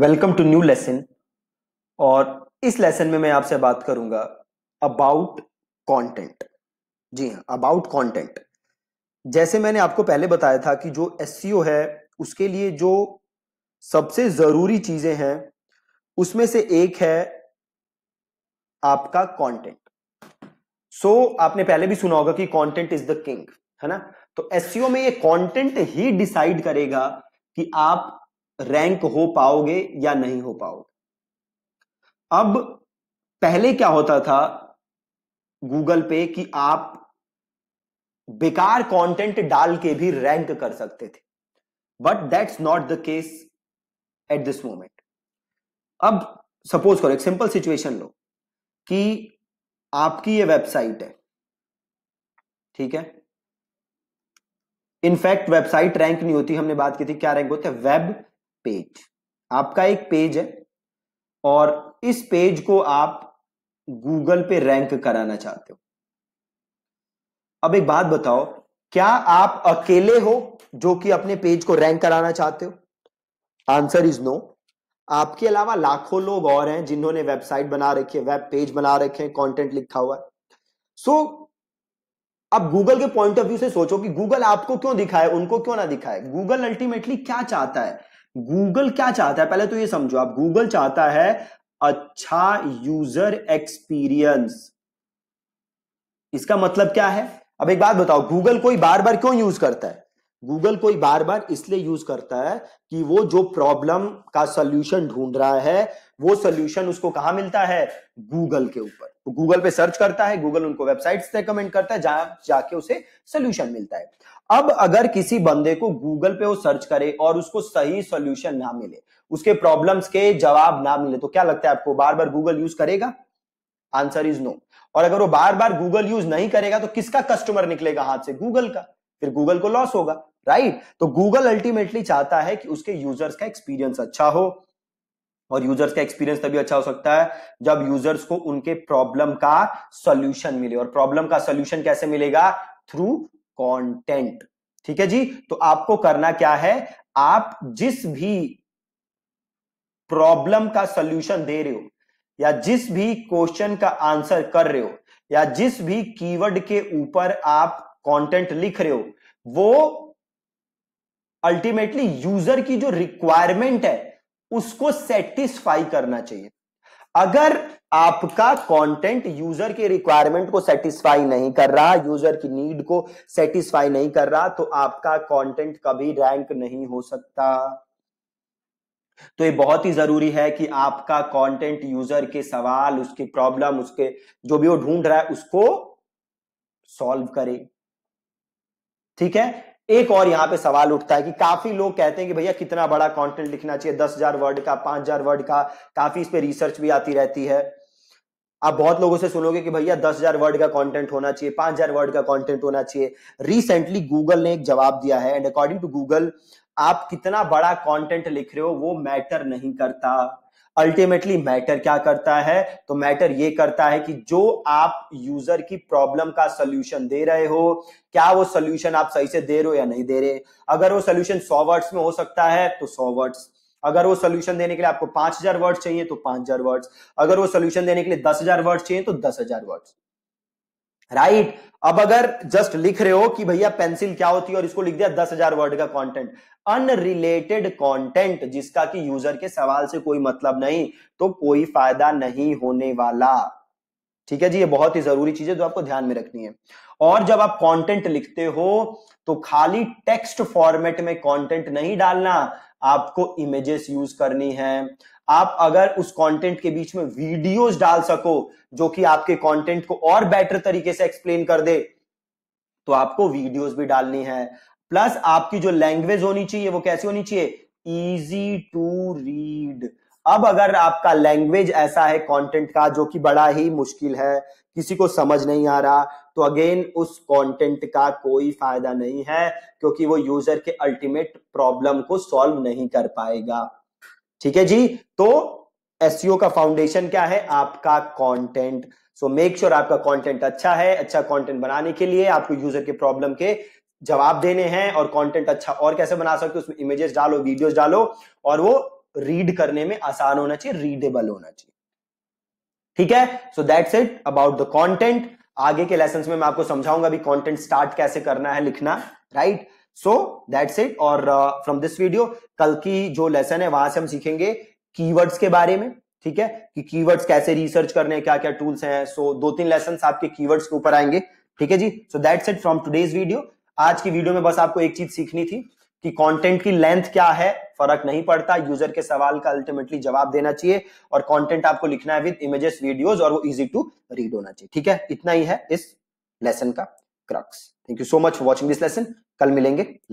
welcome to new lesson और इस lesson में मैं आपसे बात करूंगा अबाउट कंटेंट जी हाँ अबाउट कंटेंट जैसे मैंने आपको पहले बताया था कि जो एस e है उसके लिए जो सबसे जरूरी चीजें हैं उसमें से एक है आपका कंटेंट सो so, आपने पहले भी सुना होगा कि कंटेंट इज द किंग है ना तो एस e में ये कंटेंट ही डिसाइड करेगा कि आप रैंक हो पाओगे या नहीं हो पाओगे अब पहले क्या होता था गूगल पे कि आप बेकार कंटेंट डाल के भी रैंक कर सकते थे but that's not the case at this moment अब सपोज करो एक सिंपल सिचुएशन लो कि आपकी ये वेबसाइट है ठीक है इनफैक्ट वेबसाइट रैंक नहीं होती हमने बात की थी क्या रैंक होता है वेब पेज आपका एक पेज है और इस पेज को आप गूगल पे रैंक कराना चाहते हो अब एक बात बताओ क्या आप अकेले हो जो कि अपने पेज को रैंक कराना चाहते हो आंसर इज नो आपके अलावा लाखों लोग और हैं जिन्होंने वेबसाइट बना रखी है वेब पेज बना रखे हैं कंटेंट लिखा हुआ है सो so, अब गूगल के पॉइंट ऑफ व्यू से सोचो कि गूगल आपको क्यों दिखाए उनको क्यों ना दिखाए गूगल अल्टीमेटली क्या चाहता है गूगल क्या चाहता है पहले तो ये समझो आप गूगल चाहता है अच्छा यूजर एक्सपीरियंस इसका मतलब क्या है अब एक बात बताओ गूगल कोई बार बार क्यों यूज करता है गूगल कोई बार बार इसलिए यूज करता है कि वो जो प्रॉब्लम का सोल्यूशन ढूंढ रहा है वो सोल्यूशन उसको कहा मिलता है गूगल के ऊपर गूगल पे सर्च करता है गूगल उनको वेबसाइट्स रिकमेंड करता है जहां जाके उसे सोल्यूशन मिलता है अब अगर किसी बंदे को गूगल पे वो सर्च करे और उसको सही सोल्यूशन ना मिले उसके प्रॉब्लम्स के जवाब ना मिले तो क्या लगता है आपको बार बार गूगल यूज करेगा आंसर इज नो और अगर वो बार बार गूगल यूज नहीं करेगा तो किसका कस्टमर निकलेगा हाथ से गूगल का फिर गूगल को लॉस होगा राइट तो गूगल अल्टीमेटली चाहता है कि उसके यूजर्स का एक्सपीरियंस अच्छा हो और यूजर्स का एक्सपीरियंस तभी अच्छा हो सकता है जब यूजर्स को उनके प्रॉब्लम का सोल्यूशन मिले और प्रॉब्लम का सोल्यूशन कैसे मिलेगा थ्रू कॉन्टेंट ठीक है जी तो आपको करना क्या है आप जिस भी प्रॉब्लम का सोल्यूशन दे रहे हो या जिस भी क्वेश्चन का आंसर कर रहे हो या जिस भी कीवर्ड के ऊपर आप कंटेंट लिख रहे हो वो अल्टीमेटली यूजर की जो रिक्वायरमेंट है उसको सेटिस्फाई करना चाहिए अगर आपका कंटेंट यूजर के रिक्वायरमेंट को सेटिस्फाई नहीं कर रहा यूजर की नीड को सेटिस्फाई नहीं कर रहा तो आपका कंटेंट कभी रैंक नहीं हो सकता तो ये बहुत ही जरूरी है कि आपका कंटेंट यूजर के सवाल उसकी प्रॉब्लम उसके जो भी वो ढूंढ रहा है उसको सॉल्व करे ठीक है एक और यहां पे सवाल उठता है कि काफी लोग कहते हैं कि भैया कितना बड़ा कंटेंट लिखना चाहिए दस हजार वर्ड का पांच हजार वर्ड का काफी इस पर रिसर्च भी आती रहती है आप बहुत लोगों से सुनोगे कि भैया दस हजार वर्ड का कंटेंट होना चाहिए पांच हजार वर्ड का कंटेंट होना चाहिए रिसेंटली गूगल ने एक जवाब दिया है एंड अकॉर्डिंग टू गूगल आप कितना बड़ा कंटेंट लिख रहे हो वो मैटर नहीं करता अल्टीमेटली मैटर क्या करता है तो मैटर ये करता है कि जो आप यूजर की प्रॉब्लम का सोल्यूशन दे रहे हो क्या वो सोल्यूशन आप सही से दे रहे हो या नहीं दे रहे अगर वो सोल्यूशन सौ वर्ड्स में हो सकता है तो सौ वर्ड्स अगर वो सोल्यूशन देने के लिए आपको पांच हजार वर्ड चाहिए तो पांच हजार वर्ड्स अगर वो सोल्यूशन देने के लिए दस हजार वर्ड चाहिए तो दस हजार वर्ड्स राइट अब अगर जस्ट लिख रहे हो कि भैया पेंसिल क्या होती है और इसको लिख दिया दस हजार वर्ड का कंटेंट अनरिलेटेड कंटेंट जिसका कि यूजर के सवाल से कोई मतलब नहीं तो कोई फायदा नहीं होने वाला ठीक है जी ये बहुत ही जरूरी चीज है जो आपको ध्यान में रखनी है और जब आप कंटेंट लिखते हो तो खाली टेक्स्ट फॉर्मेट में कंटेंट नहीं डालना आपको इमेजेस यूज करनी है आप अगर उस कंटेंट के बीच में वीडियोस डाल सको जो कि आपके कंटेंट को और बेटर तरीके से एक्सप्लेन कर दे तो आपको वीडियोस भी डालनी है प्लस आपकी जो लैंग्वेज होनी चाहिए वो कैसी होनी चाहिए इजी टू रीड अब अगर आपका लैंग्वेज ऐसा है कंटेंट का जो कि बड़ा ही मुश्किल है किसी को समझ नहीं आ रहा तो अगेन उस कंटेंट का कोई फायदा नहीं है क्योंकि वो यूजर के अल्टीमेट प्रॉब्लम को सॉल्व नहीं कर पाएगा ठीक है जी तो एस e का फाउंडेशन क्या है आपका कॉन्टेंट सो मेक श्योर आपका कॉन्टेंट अच्छा है अच्छा कॉन्टेंट बनाने के लिए आपको यूजर के प्रॉब्लम के जवाब देने हैं और कंटेंट अच्छा और कैसे बना सकते हो उसमें इमेजेस डालो वीडियोस डालो और वो रीड करने में आसान होना चाहिए रीडेबल होना चाहिए ठीक है so that's it about the content आगे के लेसन में मैं आपको समझाऊंगा भी कंटेंट स्टार्ट कैसे करना है लिखना राइट सो दैट्स इट और फ्रॉम दिस वीडियो कल की जो लेसन है वहां से हम सीखेंगे कीवर्ड्स के बारे में ठीक है कि कीवर्ड्स कैसे रिसर्च करने हैं क्या क्या टूल्स हैं सो so, दो तीन लेसन आपके कीवर्ड्स के ऊपर आएंगे ठीक है जी so that's it from today's video आज की वीडियो में बस आपको एक चीज सीखनी थी कि कंटेंट की लेंथ क्या है फर्क नहीं पड़ता यूजर के सवाल का अल्टीमेटली जवाब देना चाहिए और कंटेंट आपको लिखना है विद इमेजेस वीडियोस और वो इजी टू रीड होना चाहिए ठीक है इतना ही है इस लेसन का crux thank you so much watching this lesson कल मिलेंगे